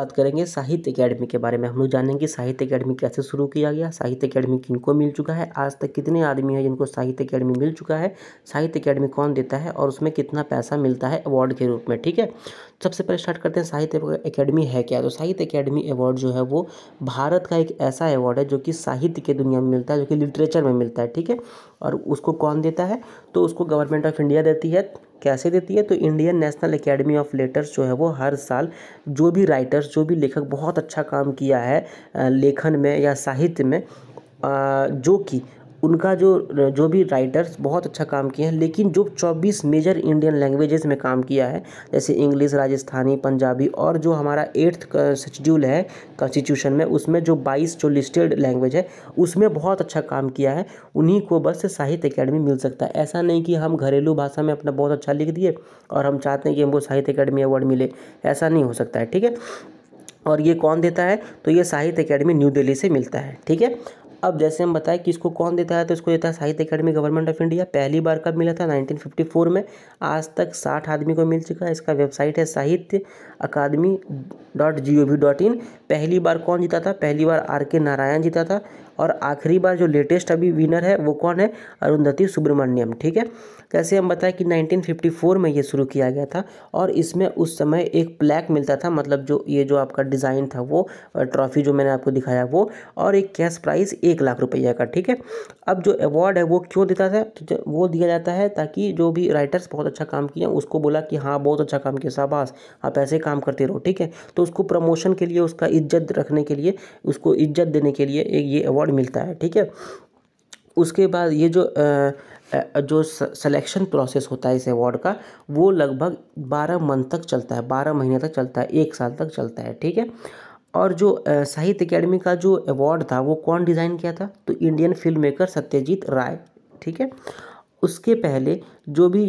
बात करेंगे साहित्य अकेडमी के बारे में हम लोग जानेंगे साहित्य अकेडमी कैसे शुरू किया गया साहित्य अकेडमी किनको मिल चुका है आज तक कितने आदमी हैं जिनको साहित्य अकेडमी मिल चुका है साहित्य अकेडमी कौन देता है और उसमें कितना पैसा मिलता है अवार्ड के रूप में ठीक है सबसे पहले स्टार्ट करते हैं साहित्य अकेडमी है क्या तो साहित्य अकेडमी अवार्ड जो है वो भारत का एक ऐसा अवार्ड है जो कि साहित्य के दुनिया में मिलता है जो कि लिटरेचर में मिलता है ठीक है और उसको कौन देता है तो उसको गवर्नमेंट ऑफ इंडिया देती है कैसे देती है तो Indian national academy of letters जो है वो हर साल जो भी राइटर्स जो भी लेखक बहुत अच्छा काम किया है लेखन में या साहित्य में जो कि उनका जो जो भी राइटर्स बहुत अच्छा काम किए हैं लेकिन जो चौबीस मेजर इंडियन लैंग्वेजेस में काम किया है जैसे इंग्लिश राजस्थानी पंजाबी और जो हमारा एट्थ शेड्यूल है कॉन्स्टिट्यूशन में उसमें जो बाईस जो लिस्टेड लैंग्वेज है उसमें बहुत अच्छा काम किया है उन्हीं को बस साहित्य अकेडमी मिल सकता है ऐसा नहीं कि हम घरेलू भाषा में अपना बहुत अच्छा लिख दिए और हम चाहते हैं कि हमको साहित्य अकेडमी अवार्ड मिले ऐसा नहीं हो सकता है ठीक है और ये कौन देता है तो ये साहित्य अकेडमी न्यू दिल्ली से मिलता है ठीक है अब जैसे हम बताएं कि इसको कौन देता है तो इसको देता है साहित्य अकेडमी गवर्नमेंट ऑफ इंडिया पहली बार कब मिला था 1954 में आज तक 60 आदमी को मिल चुका है इसका वेबसाइट है Sahitya Akademi dot G O V dot in पहली बार कौन जीता था पहली बार आर के नारायण जीता था और आखिरी बार जो लेटेस्ट अभी विनर है वो कौन है अरुंधति सुब्रमण्यम ठीक है जैसे तो हम बताएं कि 1954 में ये शुरू किया गया था और इसमें उस समय एक प्लैक मिलता था मतलब जो ये जो आपका डिज़ाइन था वो ट्रॉफी जो मैंने आपको दिखाया वो और एक कैश प्राइस एक लाख रुपया का ठीक है अब जो अवार्ड है वो क्यों देता था तो वो दिया जाता है ताकि जो भी राइटर्स बहुत अच्छा काम किए उसको बोला कि हाँ बहुत अच्छा काम किया शाबाश आप ऐसे काम करते रहो ठीक है तो उसको प्रमोशन के लिए उसका इज्जत रखने के लिए उसको इज्जत देने के लिए एक ये अवार्ड अवार्ड मिलता है ठीक है उसके बाद ये जो आ, जो सिलेक्शन प्रोसेस होता है इस अवार्ड का वो लगभग बारह मंथ तक चलता है बारह महीने तक चलता है एक साल तक चलता है ठीक है और जो साहित्य अकेडमी का जो अवार्ड था वो कौन डिज़ाइन किया था तो Indian film maker Satyajit Ray ठीक है उसके पहले जो भी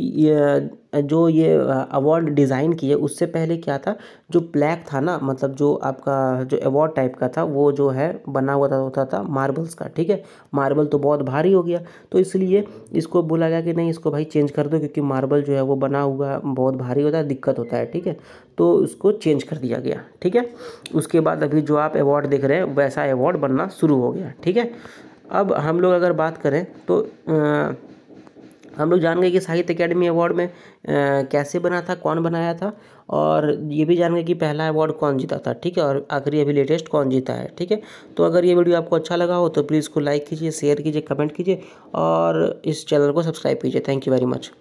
जो ये अवार्ड डिज़ाइन किए उससे पहले क्या था जो प्लैक था ना मतलब जो आपका जो अवार्ड टाइप का था वो जो है बना हुआ था होता था मार्बल्स का ठीक है मार्बल तो बहुत भारी हो गया तो इसलिए इसको बोला गया कि नहीं इसको भाई चेंज कर दो क्योंकि मार्बल जो है वो बना हुआ बहुत भारी होता है दिक्कत होता है ठीक है तो उसको चेंज कर दिया गया ठीक है उसके बाद अभी जो आप अवार्ड देख रहे हैं वैसा अवार्ड बनना शुरू हो गया ठीक है अब हम लोग अगर बात करें तो आ, हम लोग जान गए कि साहित्य अकेडमी अवार्ड में आ, कैसे बना था कौन बनाया था और ये भी जान गए कि पहला अवार्ड कौन जीता था ठीक है और आखिरी अभी लेटेस्ट कौन जीता है ठीक है तो अगर ये वीडियो आपको अच्छा लगा हो तो प्लीज़ को लाइक कीजिए शेयर कीजिए कमेंट कीजिए और इस चैनल को सब्सक्राइब कीजिए थैंक यू वेरी मच